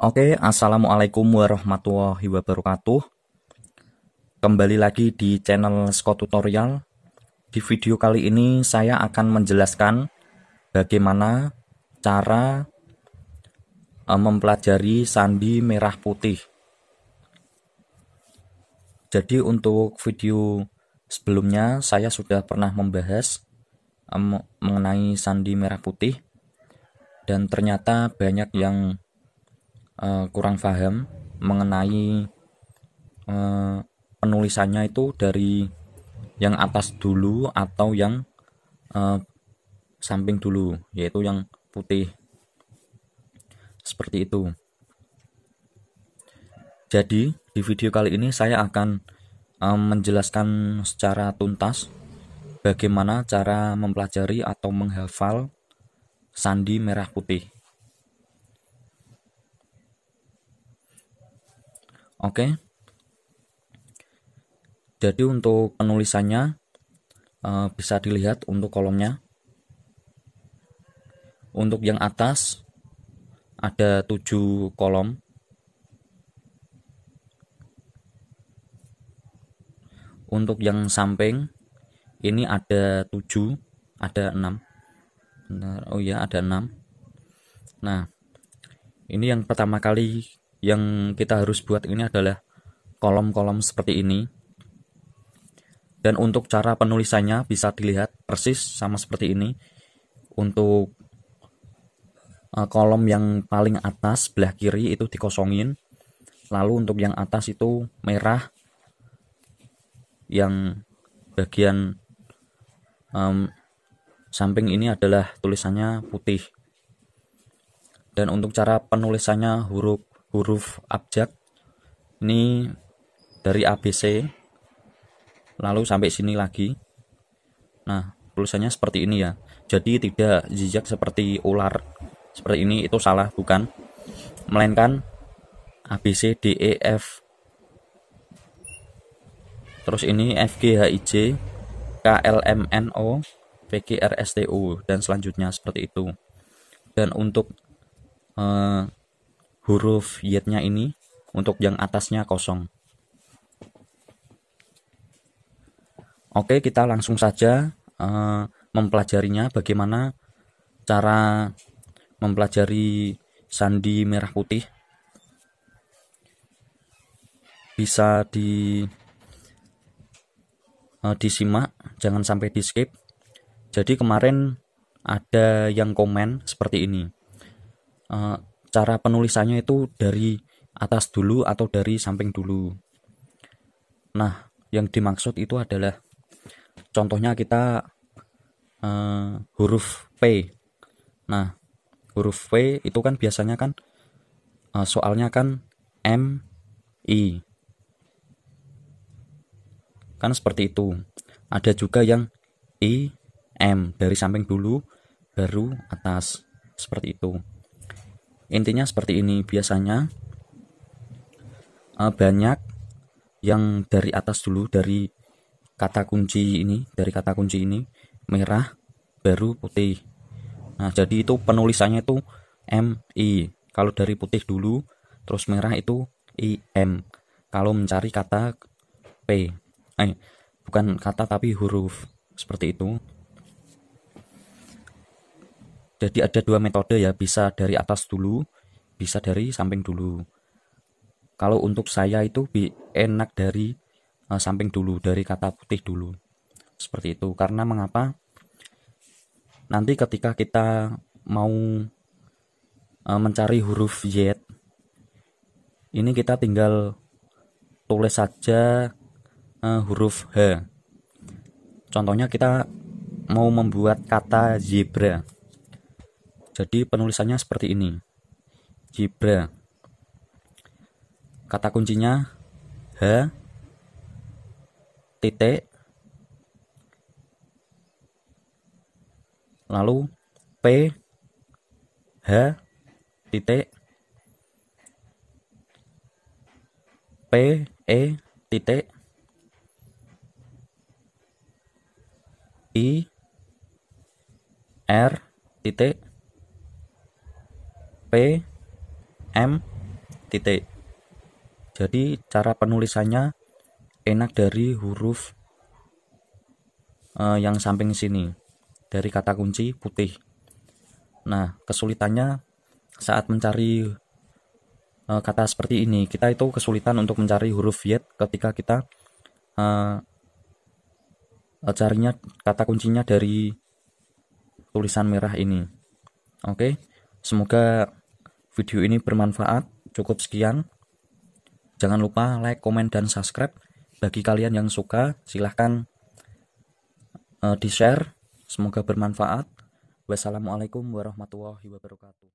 Oke, assalamualaikum warahmatullahi wabarakatuh. Kembali lagi di channel Scott Tutorial. Di video kali ini saya akan menjelaskan bagaimana cara eh, mempelajari sandi merah putih. Jadi untuk video sebelumnya saya sudah pernah membahas eh, mengenai sandi merah putih dan ternyata banyak yang Eh, kurang paham mengenai uh, penulisannya itu dari yang atas dulu atau yang uh, samping dulu yaitu yang putih seperti itu jadi di video kali ini saya akan um, menjelaskan secara tuntas bagaimana cara mempelajari atau menghafal sandi merah putih Oke. Jadi untuk penulisannya eh, bisa dilihat untuk kolomnya. Untuk yang atas ada tujuh kolom. Untuk yang samping ini ada tujuh, ada enam. oh ya ada enam. Nah, ini yang pertama kali yang kita harus buat ini adalah kolom-kolom seperti ini. Dan untuk cara penulisannya bisa dilihat persis sama seperti ini. Untuk eh, kolom yang paling atas belah kiri itu dikosongin. Lalu untuk yang atas itu merah. Yang bagian um, samping ini adalah tulisannya putih. Dan untuk cara penulisannya huruf huruf abjad ini dari ABC lalu sampai sini lagi nah tulisannya seperti ini ya jadi tidak jejak seperti ular seperti ini itu salah bukan melainkan ABC DEF terus ini FGHIJ KLMNO VGRSTU dan selanjutnya seperti itu dan untuk eh, huruf yet-nya ini untuk yang atasnya kosong. Oke, kita langsung saja uh, mempelajarinya bagaimana cara mempelajari sandi merah putih. Bisa di uh, disimak, jangan sampai di skip. Jadi kemarin ada yang komen seperti ini. Eh, cara penulisannya itu dari atas dulu atau dari samping dulu. Nah, yang dimaksud itu adalah contohnya kita uh, huruf P. Nah, huruf P itu kan biasanya kan uh, soalnya kan M I. Kan seperti itu. Ada juga yang I M dari samping dulu baru atas seperti itu. Intinya seperti ini biasanya uh, banyak yang dari atas dulu dari kata kunci ini, dari kata kunci ini merah baru putih. Nah, jadi itu penulisannya itu M i Kalau dari putih dulu terus merah itu i m Kalau mencari kata P. Eh, bukan kata tapi huruf seperti itu. Jadi ada dua metode ya, bisa dari atas dulu, bisa dari samping dulu. Kalau untuk saya itu enak dari uh, samping dulu, dari kata putih dulu. Seperti itu. Karena mengapa? Nanti ketika kita mau uh, mencari huruf Y, ini kita tinggal tulis saja uh, huruf H. Contohnya kita mau membuat kata zebra jadi penulisannya seperti ini. Jibra. Kata kuncinya H titik lalu P H titik P E titik I R titik P M titik. Jadi cara penulisannya enak dari huruf uh, yang samping sini dari kata kunci putih. Nah, kesulitannya saat mencari uh, kata seperti ini, kita itu kesulitan untuk mencari huruf yet ketika kita uh, carinya kata kuncinya dari tulisan merah ini. Oke, okay? semoga video ini bermanfaat. Cukup sekian. Jangan lupa like, komen, dan subscribe. Bagi kalian yang suka, silahkan eh, di-share. Semoga bermanfaat. Wassalamualaikum warahmatullahi wabarakatuh.